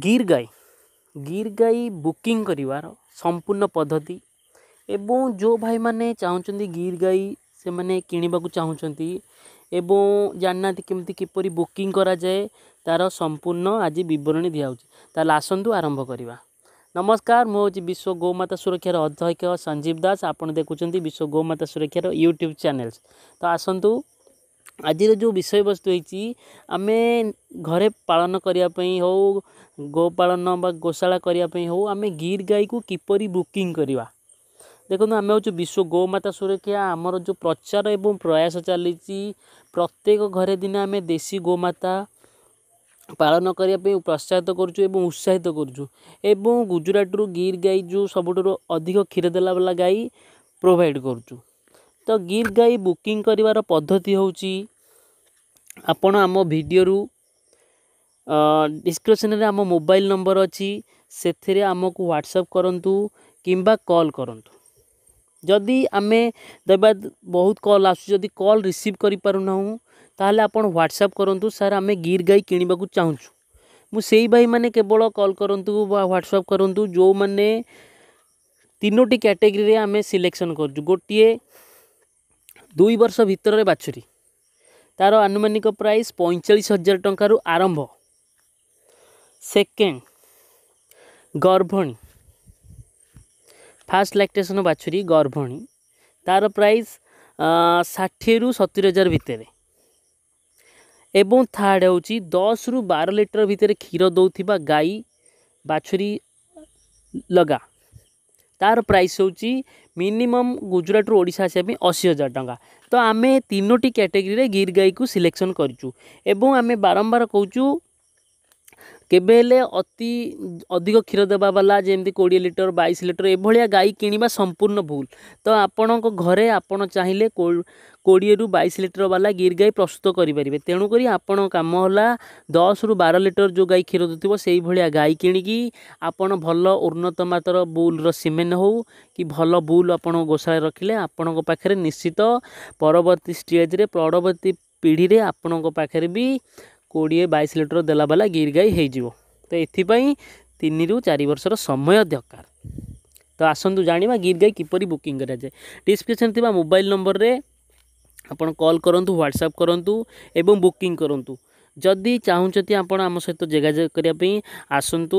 ଗିର୍ ଗାଈ ଗିର୍ ଗାଈ ବୁକିଂ କରିବାର ସମ୍ପୂର୍ଣ୍ଣ ପଦ୍ଧତି ଏବଂ ଯେଉଁ ଭାଇମାନେ ଚାହୁଁଛନ୍ତି ଗିର୍ ଗାଈ ସେମାନେ କିଣିବାକୁ ଚାହୁଁଛନ୍ତି ଏବଂ ଜାଣିନାହାନ୍ତି କେମିତି କିପରି ବୁକିଂ କରାଯାଏ ତା'ର ସମ୍ପୂର୍ଣ୍ଣ ଆଜି ବିବରଣୀ ଦିଆହେଉଛି ତା'ହେଲେ ଆସନ୍ତୁ ଆରମ୍ଭ କରିବା ନମସ୍କାର ମୁଁ ହେଉଛି ବିଶ୍ୱ ଗୋମାତା ସୁରକ୍ଷାର ଅଧ୍ୟକ୍ଷ ସଞ୍ଜୀବ ଦାସ ଆପଣ ଦେଖୁଛନ୍ତି ବିଶ୍ୱ ଗୋମାତା ସୁରକ୍ଷାର ୟୁଟ୍ୟୁବ୍ ଚ୍ୟାନେଲ୍ ତ ଆସନ୍ତୁ ଆଜିର ଯେଉଁ ବିଷୟବସ୍ତୁ ହେଇଛି ଆମେ ଘରେ ପାଳନ କରିବା ପାଇଁ ହେଉ ଗୋପାଳନ ବା ଗୋଶାଳା କରିବା ପାଇଁ ହେଉ ଆମେ ଗିର୍ ଗାଈକୁ କିପରି ବୁକିଂ କରିବା ଦେଖନ୍ତୁ ଆମେ ହେଉଛୁ ବିଶ୍ୱ ଗୋମାତା ସୁରକ୍ଷା ଆମର ଯେଉଁ ପ୍ରଚାର ଏବଂ ପ୍ରୟାସ ଚାଲିଛି ପ୍ରତ୍ୟେକ ଘରେ ଦିନେ ଆମେ ଦେଶୀ ଗୋମାତା ପାଳନ କରିବା ପାଇଁ ପ୍ରୋତ୍ସାହିତ କରୁଛୁ ଏବଂ ଉତ୍ସାହିତ କରୁଛୁ ଏବଂ ଗୁଜୁରାଟରୁ ଗିର୍ ଗାଈ ଯେଉଁ ସବୁଠାରୁ ଅଧିକ କ୍ଷୀର ଦେଲା ବାଲା ଗାଈ ପ୍ରୋଭାଇଡ଼୍ କରୁଛୁ तो गिर गाई बुकिंग कर पद्धति हूँ आपण आम भिडर डिस्क्रिपन आम मोबाइल नंबर अच्छी से आम को ह्वाट्सअप करूँ कि कल करूँ जदि आम दबा बहुत कल आस कल रिसीव कर आप ह्वाट्सअप करूँ सर आम गिर गाई किण चाहूँ मुझसे भाई मैंने केवल कल करूँ ह्वाट्सअप करूँ जो मैंने तीनो कैटेगरी आम सिलेक्शन करोटे ଦୁଇ ବର୍ଷ ଭିତରରେ ବାଛୁରୀ ତା'ର ଆନୁମାନିକ ପ୍ରାଇସ୍ ପଇଁଚାଳିଶ ହଜାର ଟଙ୍କାରୁ ଆରମ୍ଭ ସେକେଣ୍ଡ ଗର୍ଭଣୀ ଫାଷ୍ଟ ଲାକ୍ଟେସନ ବାଛୁରୀ ଗର୍ଭଣୀ ତା'ର ପ୍ରାଇସ୍ ଷାଠିଏରୁ ସତୁରି ହଜାର ଭିତରେ ଏବଂ ଥାର୍ଡ଼ ହେଉଛି ଦଶରୁ ବାର ଲିଟର ଭିତରେ କ୍ଷୀର ଦେଉଥିବା ଗାଈ ବାଛୁରୀ ଲଗା तार प्राइस हूँ मिनिमम गुजरात ओडा आसपी अशी हजार टाँह तो आम तीनो कैटेगरी गिर गाई को सिलेक्शन करें बारंबार कौचु କେବେ ହେଲେ ଅତି ଅଧିକ କ୍ଷୀର ଦେବା ବାଲା ଯେମିତି କୋଡ଼ିଏ ଲିଟର ବାଇଶ ଲିଟର ଏଭଳିଆ ଗାଈ କିଣିବା ସମ୍ପୂର୍ଣ୍ଣ ଭୁଲ ତ ଆପଣଙ୍କ ଘରେ ଆପଣ ଚାହିଁଲେ କୋଡ଼ିଏରୁ ବାଇଶ ଲିଟର ବାଲା ଗିର୍ ଗାଈ ପ୍ରସ୍ତୁତ କରିପାରିବେ ତେଣୁକରି ଆପଣଙ୍କ କାମ ହେଲା ଦଶରୁ ବାର ଲିଟର ଯେଉଁ ଗାଈ କ୍ଷୀର ଦେଉଥିବ ସେଇଭଳିଆ ଗାଈ କିଣିକି ଆପଣ ଭଲ ଉନ୍ନତ ମାତ୍ରାର ବୁଲ୍ର ସିମେନ୍ ହେଉ କି ଭଲ ବୁଲ୍ ଆପଣ ଗୋଶାଳେ ରଖିଲେ ଆପଣଙ୍କ ପାଖରେ ନିଶ୍ଚିତ ପରବର୍ତ୍ତୀ ଷ୍ଟେଜ୍ରେ ପରବର୍ତ୍ତୀ ପିଢ଼ିରେ ଆପଣଙ୍କ ପାଖରେ ବି କୋଡ଼ିଏ ବାଇଶ ଲିଟର ଦେଲାବାଲା ଗିର୍ ଗାଈ ହୋଇଯିବ ତ ଏଥିପାଇଁ ତିନିରୁ ଚାରି ବର୍ଷର ସମୟ ଦରକାର ତ ଆସନ୍ତୁ ଜାଣିବା ଗିର୍ ଗାଈ କିପରି ବୁକିଂ କରାଯାଏ ଡିସ୍କ୍ରିପ୍ସନ୍ ଥିବା ମୋବାଇଲ୍ ନମ୍ବରରେ ଆପଣ କଲ୍ କରନ୍ତୁ ହ୍ୱାଟ୍ସଆପ୍ କରନ୍ତୁ ଏବଂ ବୁକିଂ କରନ୍ତୁ ଯଦି ଚାହୁଁଛନ୍ତି ଆପଣ ଆମ ସହିତ ଯୋଗାଯୋଗ କରିବା ପାଇଁ ଆସନ୍ତୁ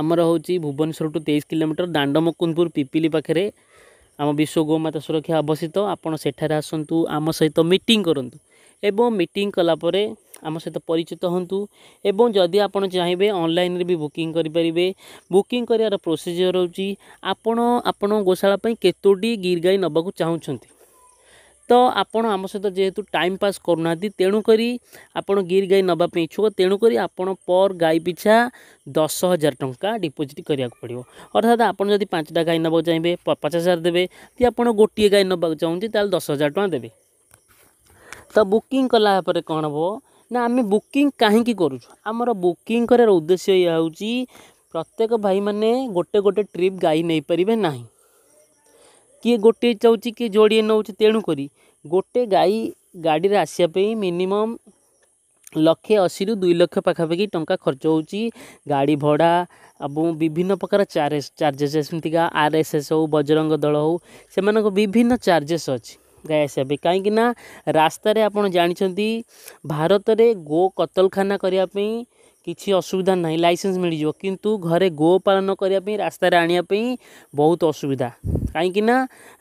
ଆମର ହେଉଛି ଭୁବନେଶ୍ୱରଠୁ ତେଇଶ କିଲୋମିଟର ଦାଣ୍ଡମକୁନ୍ଦପୁର ପିପିଲି ପାଖରେ ଆମ ବିଶ୍ୱ ଗୋମାତା ସୁରକ୍ଷା ଅବସ୍ଥିତ ଆପଣ ସେଠାରେ ଆସନ୍ତୁ ଆମ ସହିତ ମିଟିଂ କରନ୍ତୁ ଏବଂ ମିଟିଂ କଲାପରେ ଆମ ସହିତ ପରିଚିତ ହୁଅନ୍ତୁ ଏବଂ ଯଦି ଆପଣ ଚାହିଁବେ ଅନଲାଇନ୍ରେ ବି ବୁକିଂ କରିପାରିବେ ବୁକିଂ କରିବାର ପ୍ରୋସିଜିଓର ହେଉଛି ଆପଣ ଆପଣ ଗୋଶାଳା ପାଇଁ କେତୋଟି ଗିର୍ ଗାଈ ନେବାକୁ ଚାହୁଁଛନ୍ତି ତ ଆପଣ ଆମ ସହିତ ଯେହେତୁ ଟାଇମ୍ ପାସ୍ କରୁନାହାନ୍ତି ତେଣୁକରି ଆପଣ ଗିର୍ ଗାଈ ନେବା ପାଇଁ ଇଚ୍ଛୁକ ତେଣୁକରି ଆପଣ ପର୍ ଗାଈ ପିଛା ଦଶ ହଜାର ଟଙ୍କା ଡିପୋଜିଟ୍ କରିବାକୁ ପଡ଼ିବ ଅର୍ଥାତ୍ ଆପଣ ଯଦି ପାଞ୍ଚଟା ଗାଈ ନେବାକୁ ଚାହିଁବେ ପଚାଶ ହଜାର ଦେବେ କି ଆପଣ ଗୋଟିଏ ଗାଈ ନେବାକୁ ଚାହୁଁଛନ୍ତି ତାହେଲେ ଦଶ ହଜାର ଟଙ୍କା ଦେବେ तो बुकिंग कला कौन हम ना आम बुकिंग कहीं करमर बुकिंग कर उद्देश्य यह हूँ प्रत्येक भाई मैंने गोटे गोटे ट्रिप गाई नहीं पारे ना किए गोटे चाहिए किए जोड़िए नौ तेणुक गोटे गाई गाड़ी आसाप मिनिमम लक्षे अशी रु दुई लक्ष पखापाखि टाँचा खर्च हो गाड़ी भड़ा अब विभिन्न प्रकार चार्जेस जमीका आर एस एस हो बजरंग दल हो विभिन्न चार्जेस अच्छी गायसी कहीं रास्तार आप जानते भारत में गो कतलखाना करने किसी असुविधा ना लाइसेंस मिल जाव कितु गो पालन करने रास्त आने बहुत असुविधा कहीं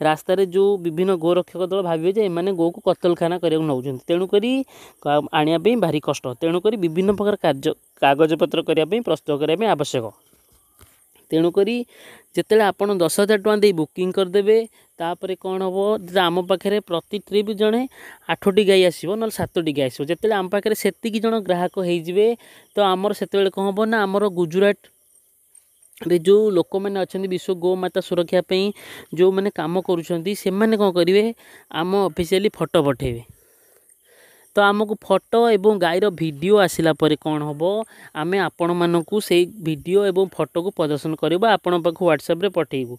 रास्त जो विभिन्न गो रक्षक दल भावे गो को कतलखाना करने को नौकर तेणुक आने भारी कष्ट तेणुक विभिन्न प्रकार कार्य कागजपत करने प्रस्तुत करने आवश्यक ତେଣୁକରି ଯେତେବେଳେ ଆପଣ ଦଶ ହଜାର ଟଙ୍କା ଦେଇ ବୁକିଂ କରିଦେବେ ତା'ପରେ କ'ଣ ହେବ ଆମ ପାଖରେ ପ୍ରତି ଟ୍ରିପ୍ ଜଣେ ଆଠଟି ଗାଈ ଆସିବ ନହେଲେ ସାତଟି ଗାଈ ଆସିବ ଯେତେବେଳେ ଆମ ପାଖରେ ସେତିକି ଜଣ ଗ୍ରାହକ ହେଇଯିବେ ତ ଆମର ସେତେବେଳେ କ'ଣ ହେବ ନା ଆମର ଗୁଜୁରାଟ ରେ ଯେଉଁ ଲୋକମାନେ ଅଛନ୍ତି ବିଶ୍ୱ ଗୋମାତା ସୁରକ୍ଷା ପାଇଁ ଯେଉଁମାନେ କାମ କରୁଛନ୍ତି ସେମାନେ କ'ଣ କରିବେ ଆମ ଅଫିସିଆଲି ଫଟୋ ପଠାଇବେ ତ ଆମକୁ ଫଟୋ ଏବଂ ଗାଈର ଭିଡ଼ିଓ ଆସିଲା ପରେ କ'ଣ ହେବ ଆମେ ଆପଣମାନଙ୍କୁ ସେଇ ଭିଡ଼ିଓ ଏବଂ ଫଟୋକୁ ପ୍ରଦର୍ଶନ କରିବା ଆପଣଙ୍କ ପାଖକୁ ହ୍ୱାଟ୍ସଆପ୍ରେ ପଠାଇବୁ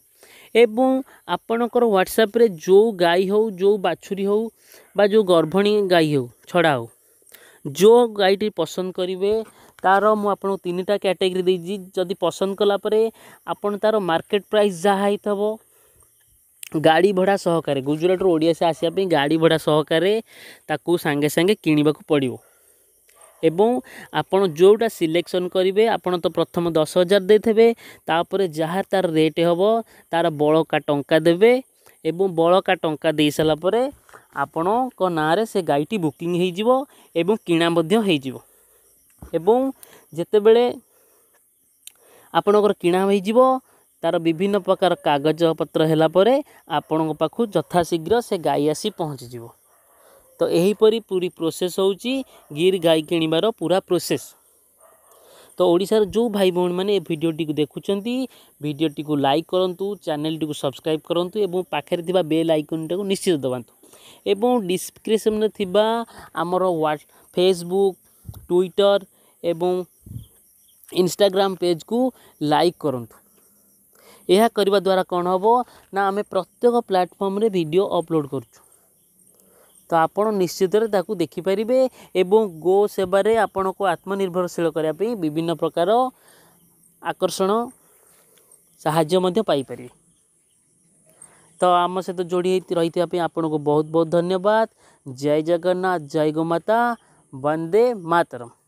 ଏବଂ ଆପଣଙ୍କର ହ୍ୱାଟ୍ସଆପ୍ରେ ଯେଉଁ ଗାଈ ହେଉ ଯେଉଁ ବାଛୁରୀ ହେଉ ବା ଯେଉଁ ଗର୍ଭଣୀ ଗାଈ ହେଉ ଛଡ଼ା ହେଉ ଯେଉଁ ଗାଈଟି ପସନ୍ଦ କରିବେ ତା'ର ମୁଁ ଆପଣଙ୍କୁ ତିନିଟା କ୍ୟାଟେଗୋରୀ ଦେଇଛି ଯଦି ପସନ୍ଦ କଲା ପରେ ଆପଣ ତା'ର ମାର୍କେଟ୍ ପ୍ରାଇସ୍ ଯାହା ହେଇଥିବ ଗାଡ଼ି ଭଡ଼ା ସହକାରେ ଗୁଜୁରାଟରୁ ଓଡ଼ିଶା ଆସିବା ପାଇଁ ଗାଡ଼ି ଭଡ଼ା ସହକାରେ ତାକୁ ସାଙ୍ଗେ ସାଙ୍ଗେ କିଣିବାକୁ ପଡ଼ିବ ଏବଂ ଆପଣ ଯେଉଁଟା ସିଲେକ୍ସନ୍ କରିବେ ଆପଣ ତ ପ୍ରଥମ ଦଶ ହଜାର ଦେଇଥିବେ ତାପରେ ଯାହା ତା'ର ରେଟ୍ ହେବ ତା'ର ବଳକା ଟଙ୍କା ଦେବେ ଏବଂ ବଳକା ଟଙ୍କା ଦେଇସାରିଲା ପରେ ଆପଣଙ୍କ ନାଁରେ ସେ ଗାଈଟି ବୁକିଂ ହୋଇଯିବ ଏବଂ କିଣା ମଧ୍ୟ ହୋଇଯିବ ଏବଂ ଯେତେବେଳେ ଆପଣଙ୍କର କିଣା ହୋଇଯିବ ତା'ର ବିଭିନ୍ନ ପ୍ରକାର କାଗଜପତ୍ର ହେଲା ପରେ ଆପଣଙ୍କ ପାଖକୁ ଯଥାଶୀଘ୍ର ସେ ଗାଈ ଆସି ପହଞ୍ଚିଯିବ ତ ଏହିପରି ପୁରୀ ପ୍ରୋସେସ୍ ହେଉଛି ଗିର୍ ଗାଈ କିଣିବାର ପୁରା ପ୍ରୋସେସ୍ ତ ଓଡ଼ିଶାର ଯେଉଁ ଭାଇ ଭଉଣୀମାନେ ଏ ଭିଡ଼ିଓଟିକୁ ଦେଖୁଛନ୍ତି ଭିଡ଼ିଓଟିକୁ ଲାଇକ୍ କରନ୍ତୁ ଚ୍ୟାନେଲ୍ଟିକୁ ସବସ୍କ୍ରାଇବ୍ କରନ୍ତୁ ଏବଂ ପାଖରେ ଥିବା ବେଲ୍ ଆଇକନ୍ଟାକୁ ନିଶ୍ଚିତ ଦବାନ୍ତୁ ଏବଂ ଡିସ୍କ୍ରିପ୍ସନ୍ରେ ଥିବା ଆମର ହ୍ୱାଟ ଫେସବୁକ୍ ଟୁଇଟର୍ ଏବଂ ଇନଷ୍ଟାଗ୍ରାମ୍ ପେଜ୍କୁ ଲାଇକ୍ କରନ୍ତୁ यह द्वारा कौन हम ना आम प्रत्येक प्लाटफर्मे भिड अपलोड कर तो आपड़ निश्चित देखिपर एवं गो सेवे आपण को आत्मनिर्भरशील करने विभिन्न प्रकार आकर्षण साइपर तो आम सहित जोड़ी रही आपन को बहुत बहुत धन्यवाद जय जगन्नाथ जय गोमाता वंदे मातरम